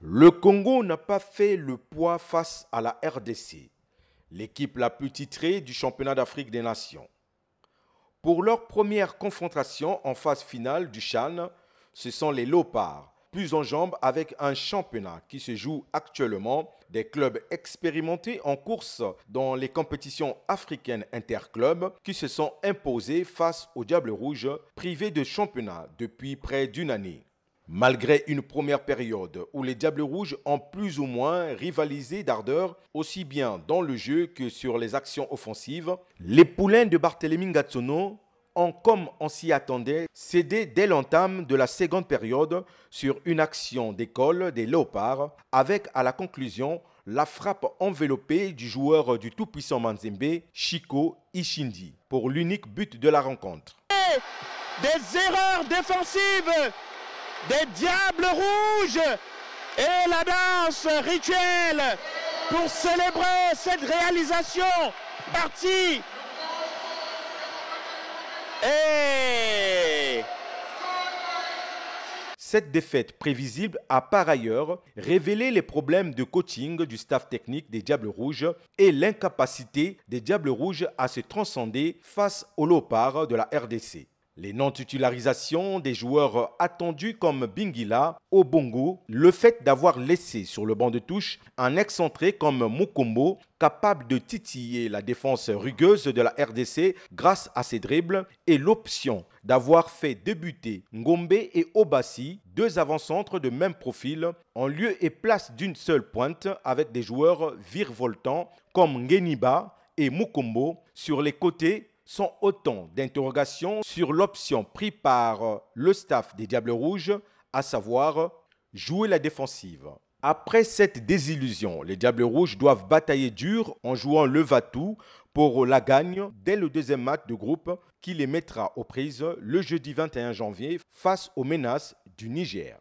Le Congo n'a pas fait le poids face à la RDC, l'équipe la plus titrée du championnat d'Afrique des Nations. Pour leur première confrontation en phase finale du Chan, ce sont les Lopards, plus en jambes avec un championnat qui se joue actuellement des clubs expérimentés en course dans les compétitions africaines interclubs qui se sont imposés face au Diable Rouge, privé de championnat depuis près d'une année. Malgré une première période où les Diables Rouges ont plus ou moins rivalisé d'ardeur, aussi bien dans le jeu que sur les actions offensives, les poulains de Barthélémy Gatsono ont, comme on s'y attendait, cédé dès l'entame de la seconde période sur une action d'école des Léopards, avec à la conclusion la frappe enveloppée du joueur du tout-puissant Manzembe, Chico Ishindi, pour l'unique but de la rencontre. Des erreurs défensives des Diables Rouges et la danse rituelle pour célébrer cette réalisation partie. Cette défaite prévisible a par ailleurs révélé les problèmes de coaching du staff technique des Diables Rouges et l'incapacité des Diables Rouges à se transcender face aux lopards de la RDC. Les non-titularisations des joueurs attendus comme Bingila, Obongo, le fait d'avoir laissé sur le banc de touche un excentré comme Mukombo, capable de titiller la défense rugueuse de la RDC grâce à ses dribbles, et l'option d'avoir fait débuter Ngombe et Obasi, deux avant-centres de même profil, en lieu et place d'une seule pointe avec des joueurs virevoltants comme Ngeniba et Mukombo sur les côtés sont autant d'interrogations sur l'option prise par le staff des Diables Rouges, à savoir jouer la défensive. Après cette désillusion, les Diables Rouges doivent batailler dur en jouant le Vatou pour la gagne dès le deuxième match de groupe qui les mettra aux prises le jeudi 21 janvier face aux menaces du Niger.